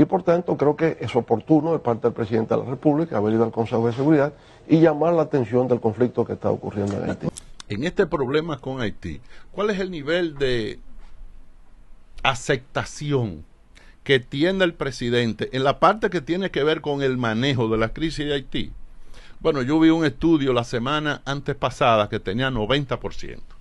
Y por tanto creo que es oportuno de parte del presidente de la República haber ido al Consejo de Seguridad y llamar la atención del conflicto que está ocurriendo en Haití. En este problema con Haití, ¿cuál es el nivel de aceptación que tiene el presidente en la parte que tiene que ver con el manejo de la crisis de Haití? Bueno, yo vi un estudio la semana antes pasada que tenía 90%.